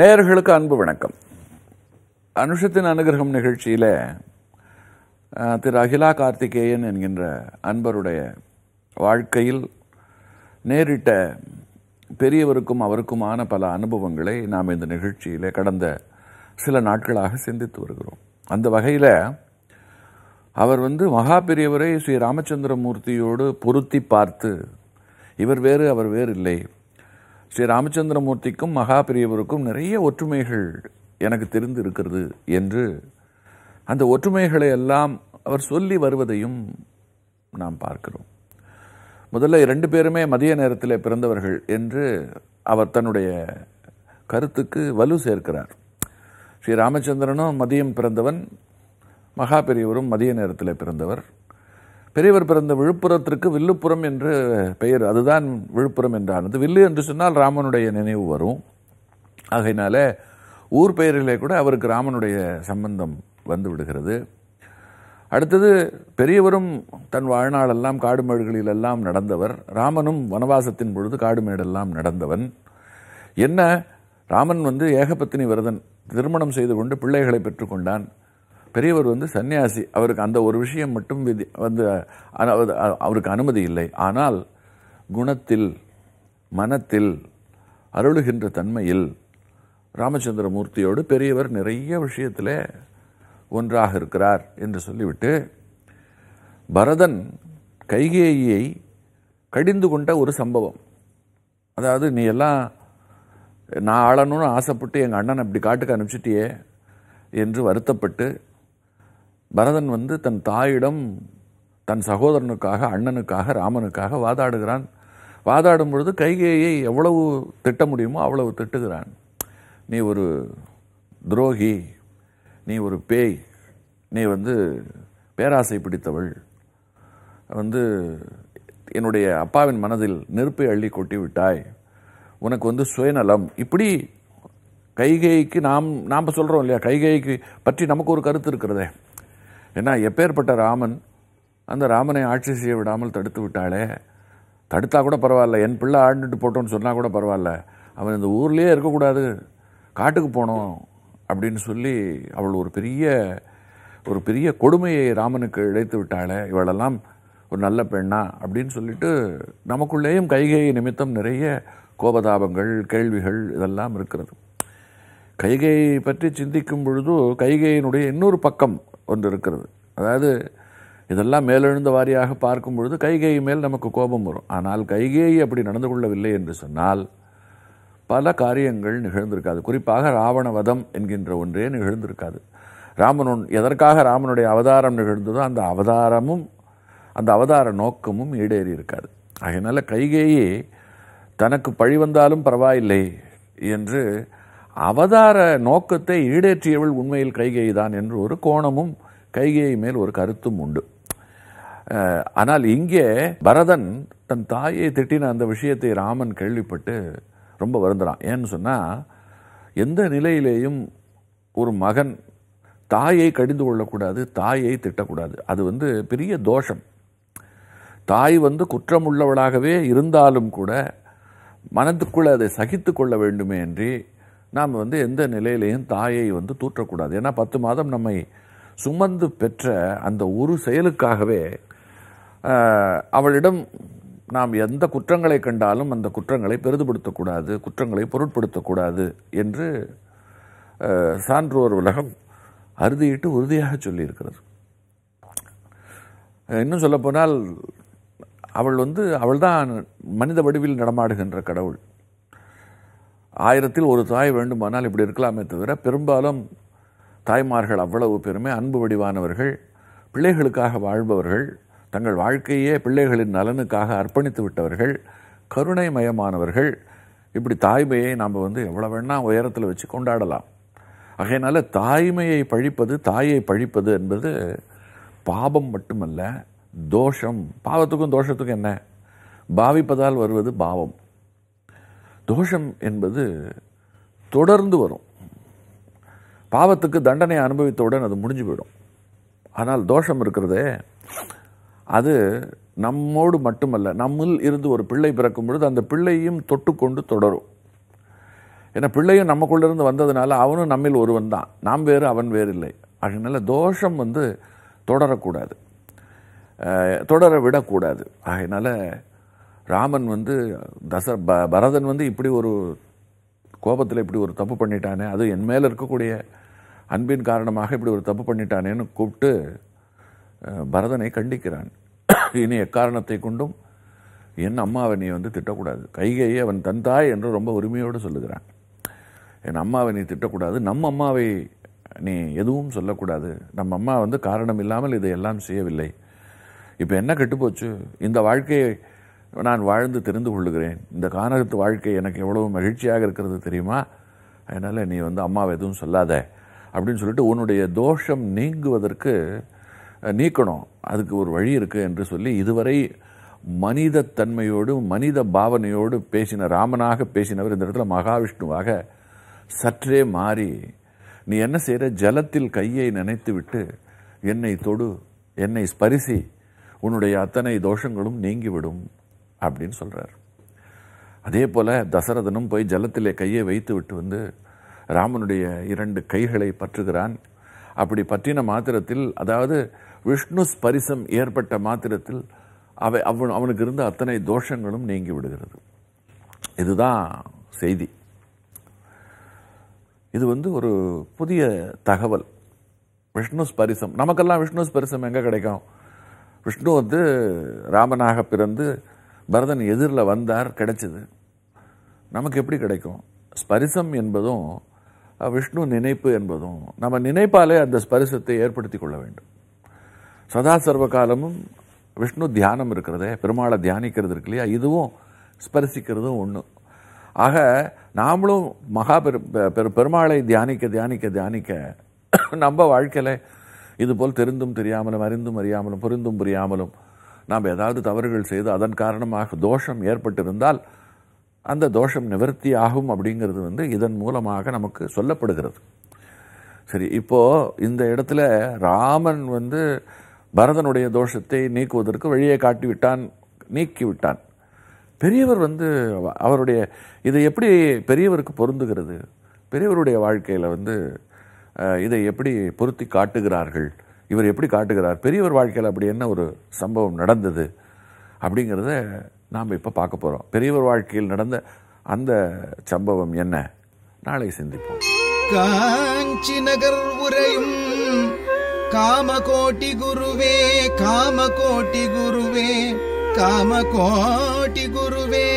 நேர்களுக்கு அன்பு வணக்கம் அனுஷத்தின் அனுகிரகம் நிகழ்ச்சியில் திரு அகிலா கார்த்திகேயன் என்கின்ற அன்பருடைய வாழ்க்கையில் நேரிட்ட பெரியவருக்கும் அவருக்குமான பல அனுபவங்களை நாம் இந்த நிகழ்ச்சியில் கடந்த சில நாட்களாக சிந்தித்து வருகிறோம் அந்த வகையில் அவர் வந்து மகா பெரியவரை ஸ்ரீ ராமச்சந்திரமூர்த்தியோடு பொருத்தி பார்த்து இவர் வேறு அவர் வேறு இல்லை ஸ்ரீ ராமச்சந்திரமூர்த்திக்கும் மகாபிரியவருக்கும் நிறைய ஒற்றுமைகள் எனக்கு தெரிந்து இருக்கிறது என்று அந்த ஒற்றுமைகளை எல்லாம் அவர் சொல்லி வருவதையும் நாம் பார்க்கிறோம் முதல்ல இரண்டு பேருமே மதிய நேரத்தில் பிறந்தவர்கள் என்று அவர் தன்னுடைய கருத்துக்கு வலு சேர்க்கிறார் ஸ்ரீ ராமச்சந்திரனும் மதியம் பிறந்தவன் மகாபெரியவரும் மதிய நேரத்தில் பிறந்தவர் பெரியவர் பிறந்த விழுப்புரத்திற்கு வில்லுப்புறம் என்று பெயர் அதுதான் விழுப்புரம் என்றானது வில்லு என்று சொன்னால் ராமனுடைய நினைவு வரும் ஆகையினால ஊர் பெயரிலே கூட அவருக்கு ராமனுடைய சம்பந்தம் வந்து விடுகிறது அடுத்தது பெரியவரும் தன் வாழ்நாளெல்லாம் காடுமேடுகளிலெல்லாம் நடந்தவர் ராமனும் வனவாசத்தின் பொழுது காடுமேடெல்லாம் நடந்தவன் என்ன ராமன் வந்து ஏகபத்தினி விரதன் திருமணம் செய்து கொண்டு பிள்ளைகளை பெற்றுக்கொண்டான் பெரியவர் வந்து சன்னியாசி அவருக்கு அந்த ஒரு விஷயம் மட்டும் விதி வந்து அவருக்கு அனுமதி இல்லை ஆனால் குணத்தில் மனத்தில் அருளுகின்ற தன்மையில் ராமச்சந்திரமூர்த்தியோடு பெரியவர் நிறைய விஷயத்தில் ஒன்றாக இருக்கிறார் என்று சொல்லிவிட்டு பரதன் கைகேயியை கடிந்து கொண்ட ஒரு சம்பவம் அதாவது நீ எல்லாம் நான் ஆளணும்னு ஆசைப்பட்டு எங்கள் அண்ணன் அப்படி காட்டுக்கு அனுப்பிச்சிட்டியே என்று வருத்தப்பட்டு பரதன் வந்து தன் தாயிடம் தன் சகோதரனுக்காக அண்ணனுக்காக ராமனுக்காக வாதாடுகிறான் வாதாடும் பொழுது கைகேயை எவ்வளவு திட்ட முடியுமோ அவ்வளவு திட்டுகிறான் நீ ஒரு துரோகி நீ ஒரு பேய் நீ வந்து பேராசை பிடித்தவள் வந்து என்னுடைய அப்பாவின் மனதில் நெருப்பை அள்ளி கொட்டி விட்டாய் உனக்கு வந்து சுயநலம் இப்படி கைகேய்க்கு நாம் நாம் சொல்கிறோம் இல்லையா கைகைக்கு பற்றி நமக்கு ஒரு கருத்து இருக்கிறதே ஏன்னா எப்பேற்பட்ட ராமன் அந்த ராமனை ஆட்சி செய்ய விடாமல் தடுத்து விட்டாளே தடுத்தால் கூட பரவாயில்ல என் பிள்ளை ஆண்டுட்டு போட்டோன்னு சொன்னால் கூட பரவாயில்ல அவன் இந்த ஊர்லேயே இருக்கக்கூடாது காட்டுக்கு போனோம் அப்படின்னு சொல்லி அவள் ஒரு பெரிய ஒரு பெரிய கொடுமையை ராமனுக்கு இழைத்து விட்டாளே இவளெல்லாம் ஒரு நல்ல பெண்ணா அப்படின்னு சொல்லிட்டு நமக்குள்ளேயும் கைகை நிமித்தம் நிறைய கோபதாபங்கள் கேள்விகள் இதெல்லாம் இருக்கிறது கைகையை பற்றி சிந்திக்கும் பொழுது கைகையினுடைய இன்னொரு பக்கம் ஒன்று இருக்கிறது அதாவது இதெல்லாம் மேலெழுந்த வாரியாக பார்க்கும் பொழுது கைகேயி மேல் நமக்கு கோபம் வரும் ஆனால் கைகேயி அப்படி நடந்து கொள்ளவில்லை என்று சொன்னால் பல காரியங்கள் நிகழ்ந்திருக்காது குறிப்பாக ராவணவதம் என்கின்ற ஒன்றே நிகழ்ந்திருக்காது ராமனு எதற்காக ராமனுடைய அவதாரம் நிகழ்ந்ததோ அந்த அவதாரமும் அந்த அவதார நோக்கமும் ஈடேறி இருக்காது அதனால் கைகேயி தனக்கு பழி வந்தாலும் பரவாயில்லை என்று அவதார நோக்கத்தை ஈடேற்றியவள் உண்மையில் கைகை தான் என்று ஒரு கோணமும் கைகையை மேல் ஒரு கருத்தும் உண்டு ஆனால் இங்கே பரதன் தன் தாயை திட்டின அந்த விஷயத்தை ராமன் கேள்விப்பட்டு ரொம்ப வருந்துறான் ஏன்னு சொன்னால் எந்த நிலையிலேயும் ஒரு மகன் தாயை கடிந்து கொள்ளக்கூடாது தாயை திட்டக்கூடாது அது வந்து பெரிய தோஷம் தாய் வந்து குற்றமுள்ளவளாகவே இருந்தாலும் கூட மனத்துக்குள்ளே அதை சகித்து கொள்ள வேண்டுமே என்று நாம் வந்து எந்த நிலையிலையும் தாயை வந்து தூற்றக்கூடாது ஏன்னா பத்து மாதம் நம்மை சுமந்து பெற்ற அந்த ஒரு செயலுக்காகவே அவளிடம் நாம் எந்த குற்றங்களை கண்டாலும் அந்த குற்றங்களை பெரிதுபடுத்தக்கூடாது குற்றங்களை பொருட்படுத்தக்கூடாது என்று சான்றோர் உலகம் அறுதியிட்டு உறுதியாக சொல்லியிருக்கிறது இன்னும் சொல்லப்போனால் அவள் வந்து அவள் தான் மனித வடிவில் நடமாடுகின்ற கடவுள் ஆயிரத்தில் ஒரு தாய் வேண்டுமானால் இப்படி இருக்கலாமே தவிர பெரும்பாலும் தாய்மார்கள் அவ்வளவு பெருமை அன்பு வடிவானவர்கள் பிள்ளைகளுக்காக வாழ்பவர்கள் தங்கள் வாழ்க்கையே பிள்ளைகளின் நலனுக்காக அர்ப்பணித்து விட்டவர்கள் கருணை மயமானவர்கள் இப்படி தாய்மையை நாம் வந்து எவ்வளோ வேணால் உயரத்தில் வச்சு கொண்டாடலாம் ஆகையினால தாய்மையை பழிப்பது தாயை பழிப்பது என்பது பாபம் மட்டுமல்ல தோஷம் பாவத்துக்கும் தோஷத்துக்கும் என்ன பாவிப்பதால் வருவது பாவம் தோஷம் என்பது தொடர்ந்து வரும் பாவத்துக்கு தண்டனை அனுபவித்தவுடன் அது முடிஞ்சு போயிடும் ஆனால் தோஷம் இருக்கிறதே அது நம்மோடு மட்டுமல்ல நம்மில் இருந்து ஒரு பிள்ளை பிறக்கும் பொழுது அந்த பிள்ளையும் தொட்டுக்கொண்டு தொடரும் ஏன்னா பிள்ளையும் நமக்குள்ளேருந்து வந்ததுனால அவனும் நம்மில் ஒருவன் தான் நாம் வேறு அவன் வேறு இல்லை அதனால தோஷம் வந்து தொடரக்கூடாது தொடர விடக்கூடாது அதனால் ராமன் வந்து தச ப பரதன் வந்து இப்படி ஒரு கோபத்தில் இப்படி ஒரு தப்பு பண்ணிட்டானே அது என் மேலே இருக்கக்கூடிய அன்பின் காரணமாக இப்படி ஒரு தப்பு பண்ணிட்டானேன்னு கூப்பிட்டு பரதனை கண்டிக்கிறான் இனி எக்காரணத்தை கொண்டும் என் அம்மாவை நீ வந்து திட்டக்கூடாது கைகையை அவன் தன் தாய் என்று ரொம்ப உரிமையோடு சொல்லுகிறான் என் அம்மாவை நீ திட்டக்கூடாது நம்ம அம்மாவை நீ எதுவும் சொல்லக்கூடாது நம்ம அம்மா வந்து காரணம் இல்லாமல் எல்லாம் செய்யவில்லை இப்போ என்ன கெட்டுப்போச்சு இந்த வாழ்க்கையை நான் வாழ்ந்து தெரிந்து கொள்ளுகிறேன் இந்த கானகத்து வாழ்க்கை எனக்கு எவ்வளோ மகிழ்ச்சியாக இருக்கிறது தெரியுமா அதனால் நீ வந்து அம்மாவை எதுவும் சொல்லாத அப்படின்னு சொல்லிட்டு உன்னுடைய தோஷம் நீங்குவதற்கு நீக்கணும் அதுக்கு ஒரு வழி இருக்குது என்று சொல்லி இதுவரை மனித தன்மையோடு மனித பாவனையோடு பேசின ராமனாக பேசினவர் இந்த இடத்துல மகாவிஷ்ணுவாக சற்றே மாறி நீ என்ன செய்கிற ஜலத்தில் கையை நினைத்து விட்டு என்னை தொடு என்னை ஸ்பரிசி உன்னுடைய அத்தனை தோஷங்களும் நீங்கிவிடும் அப்படின்னு சொல்கிறார் அதே போல் தசரதனும் போய் ஜலத்திலே கையை வைத்து விட்டு வந்து ராமனுடைய இரண்டு கைகளை பற்றுகிறான் அப்படி பற்றின மாத்திரத்தில் அதாவது விஷ்ணு ஸ்பரிசம் ஏற்பட்ட மாத்திரத்தில் அவை அவன் அவனுக்கு இருந்த அத்தனை தோஷங்களும் நீங்கி விடுகிறது இதுதான் செய்தி இது வந்து ஒரு புதிய தகவல் விஷ்ணு ஸ்பரிசம் நமக்கெல்லாம் விஷ்ணு ஸ்பரிசம் எங்கே கிடைக்கும் விஷ்ணு வந்து ராமனாக பிறந்து பரதன் எதிரில் வந்தார் கிடைச்சது நமக்கு எப்படி கிடைக்கும் ஸ்பரிசம் என்பதும் விஷ்ணு நினைப்பு என்பதும் நம்ம நினைப்பாலே அந்த ஸ்பரிசத்தை ஏற்படுத்தி கொள்ள வேண்டும் சதா சர்வ காலமும் விஷ்ணு தியானம் இருக்கிறதே பெருமாளை தியானிக்கிறது இருக்கு இல்லையா இதுவும் ஸ்பரிசிக்கிறதும் ஒன்று ஆக நாமளும் மகா பெரு பெருமாளை தியானிக்க தியானிக்க தியானிக்க நம்ம வாழ்க்கையில் இதுபோல் தெரிந்தும் தெரியாமலும் அறிந்தும் அறியாமலும் புரிந்தும் புரியாமலும் நாம் ஏதாவது தவறுகள் செய்து அதன் காரணமாக தோஷம் ஏற்பட்டிருந்தால் அந்த தோஷம் நிவர்த்தி ஆகும் அப்படிங்கிறது வந்து இதன் மூலமாக நமக்கு சொல்லப்படுகிறது சரி இப்போது இந்த இடத்துல ராமன் வந்து பரதனுடைய தோஷத்தை நீக்குவதற்கு வழியை காட்டி விட்டான் நீக்கி விட்டான் பெரியவர் வந்து அவருடைய இதை எப்படி பெரியவருக்கு பொருந்துகிறது பெரியவருடைய வாழ்க்கையில் வந்து இதை எப்படி பொருத்தி காட்டுகிறார்கள் இவர் எப்படி காட்டுகிறார் பெரியவர் வாழ்க்கையில் அப்படி என்ன ஒரு சம்பவம் நடந்தது அப்படிங்கிறத நாம் இப்போ பார்க்க போகிறோம் பெரியவர் வாழ்க்கையில் நடந்த அந்த சம்பவம் என்ன நாளை சிந்திப்போம் காஞ்சி நகர் உரையும் காமகோட்டி குருவே காமகோட்டி குருவே காமகோட்டி குருவே